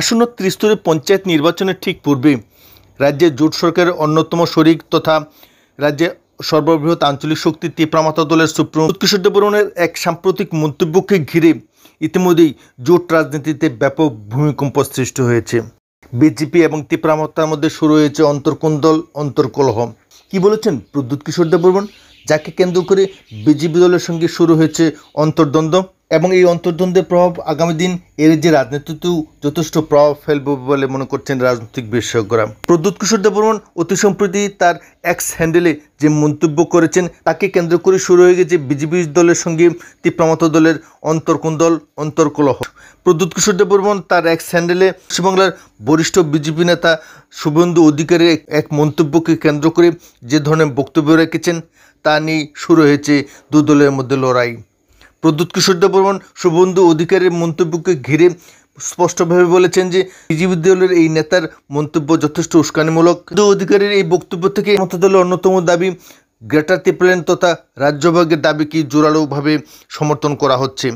আসন্ন ত্রিস্তরীয় পঞ্চায়েত নির্বাচনের ঠিক পূর্বে রাজ্যে জোট সরকারের অন্যতম শরিক তথা রাজ্যে সর্ববৃহৎ আঞ্চলিক শক্তি তিপ্রামাতা দলের সুপ্রিম কিশোর দেবরণের এক সাম্প্রতিক মন্তব্যকে ঘিরে ইতিমধ্যেই জোট রাজনীতিতে ব্যাপক ভূমিকম্প সৃষ্টি হয়েছে বিজেপি এবং তিপ্রামাতার মধ্যে শুরু হয়েছে অন্তর্কন্দল অন্তর্কলহ কি বলেছেন প্রদ্যুৎ কিশোর দেববর্মন যাকে কেন্দ্র করে বিজেপি দলের সঙ্গে শুরু হয়েছে অন্তর্দ্বন্দ্ব এবং এই অন্তর্দ্বন্দ্বের প্রভাব আগামী দিন এর যে রাজনীতিতেও যথেষ্ট প্রভাব ফেলবে বলে মনে করছেন রাজনৈতিক বিশেষজ্ঞরা প্রদ্যুৎ কিশোর দেববর্মন অতি সম্প্রতি তার এক্স হ্যান্ডেলে যে মন্তব্য করেছেন তাকে কেন্দ্র করে শুরু হয়ে গেছে বিজেপি দলের সঙ্গে তীব্রমত দলের অন্তর্কুন্দল অন্তর্কলহ প্রদ্যুৎ কিশোর দেববর্মন তার এক্স হ্যান্ডেলে পশ্চিমবাংলার বরিষ্ঠ বিজেপি নেতা শুভেন্দু অধিকারের এক মন্তব্যকে কেন্দ্র করে যে ধরনের বক্তব্য রেখেছেন তা নিয়ে শুরু হয়েছে দু দলের মধ্যে লড়াই প্রদ্যুৎ কিশোর বর্মন শুভেন্দু অধিকারের মন্তব্যকে ঘিরে স্পষ্টভাবে বলেছেন যে বিজেপি দলের এই নেতার মন্তব্য যথেষ্ট উস্কানিমূলক অধিকারের এই বক্তব্য থেকে মমতা দলের অন্যতম দাবি গ্রেটার ত্রিপুরান তথা রাজ্যভাগের দাবিকে জোরালোভাবে সমর্থন করা হচ্ছে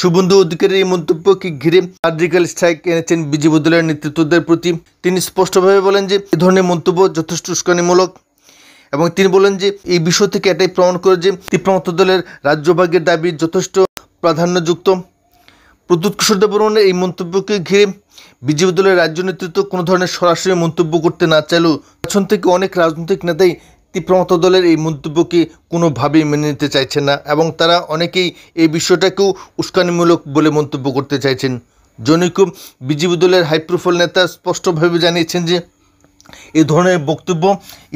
শুভেন্দু অধিকারের এই মন্তব্যকে ঘিরে সার্জিক্যাল স্ট্রাইক এনেছেন বিজেপি দলের নেতৃত্বদের প্রতি তিনি স্পষ্টভাবে বলেন যে এ ধরনের মন্তব্য যথেষ্ট উস্কানিমূলক এবং তিনি বলেন যে এই বিষয় থেকে এটাই প্রমাণ করে যে তীব্রমত দলের রাজ্যভাগের দাবি যথেষ্ট প্রাধান্যযুক্ত প্রদ্যুৎ কিশোর দেববর্মনের এই মন্তব্যকে ঘিরে বিজেপি দলের রাজ্য নেতৃত্ব কোনো ধরনের সরাসরি মন্তব্য করতে না চাইলেও পেছন থেকে অনেক রাজনৈতিক নেতাই ত্রিপ্রমত দলের এই মন্তব্যকে কোনোভাবেই মেনে নিতে চাইছেন না এবং তারা অনেকেই এই বিষয়টাকেও উস্কানিমূলক বলে মন্তব্য করতে চাইছেন জনৈক বিজেপি দলের হাইপ্রোফাইল নেতা স্পষ্টভাবে জানিয়েছেন যে এ ধরনের বক্তব্য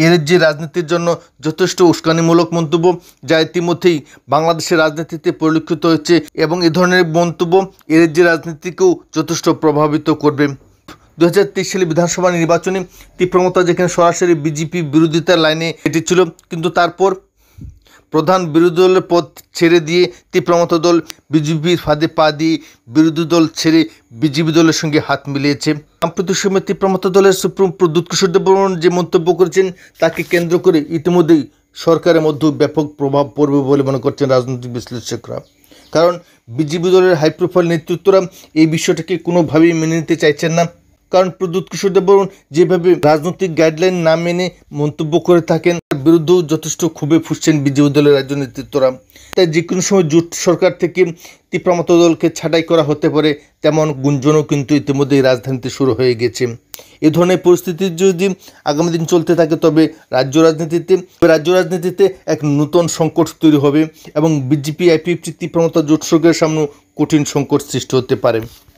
এর যে রাজনীতির জন্য যথেষ্ট উস্কানিমূলক মন্তব্য যা ইতিমধ্যেই বাংলাদেশের রাজনীতিতে পরিলক্ষিত হচ্ছে এবং এ ধরনের মন্তব্য এর যে রাজনীতিকেও যথেষ্ট প্রভাবিত করবে দু সালে বিধানসভা নির্বাচনে তীব্রমতা যেখানে সরাসরি বিজেপি বিরোধিতার লাইনে এটি ছিল কিন্তু তারপর প্রধান বিরোধী দলের পদ ছেড়ে দিয়ে তীব্রমত দল বিজেপির ফাঁদে পা দিয়ে বিরোধী দল ছেড়ে বিজেপি দলের সঙ্গে হাত মিলিয়েছে সাম্প্রতিক সময়ে তীব্রমত দলের সুপ্রিম প্রদ্যুৎ কিশোর দেববর্মন যে মন্তব্য করেছেন তাকে কেন্দ্র করে ইতিমধ্যেই সরকারের মধ্যে ব্যাপক প্রভাব পড়বে বলে মনে করছেন রাজনৈতিক বিশ্লেষকরা কারণ বিজেপি দলের হাইপ্রোফাইল নেতৃত্বরা এই বিষয়টাকে কোনোভাবেই মেনে নিতে চাইছেন না কারণ প্রদ্যুৎ কিশোর দেববরণ যেভাবে রাজনৈতিক গাইডলাইন না মেনে মন্তব্য করে থাকেন তার বিরুদ্ধেও যথেষ্ট ক্ষোভে ফুসছেন বিজেপি দলের রাজ্য নেতৃত্বরা তাই যে কোনো সময় জোট সরকার থেকে তীপ্রামত দলকে ছাঁটাই করা হতে পারে তেমন গুঞ্জনও কিন্তু ইতিমধ্যেই রাজধানীতে শুরু হয়ে গেছে এ ধরনের পরিস্থিতি যদি আগামী দিন চলতে থাকে তবে রাজ্য রাজনীতিতে রাজ্য রাজনীতিতে এক নূতন সংকট তৈরি হবে এবং বিজেপি আইপিএফটি তীব্রমতা জোট সরকারের সামনে কঠিন সংকট সৃষ্টি হতে পারে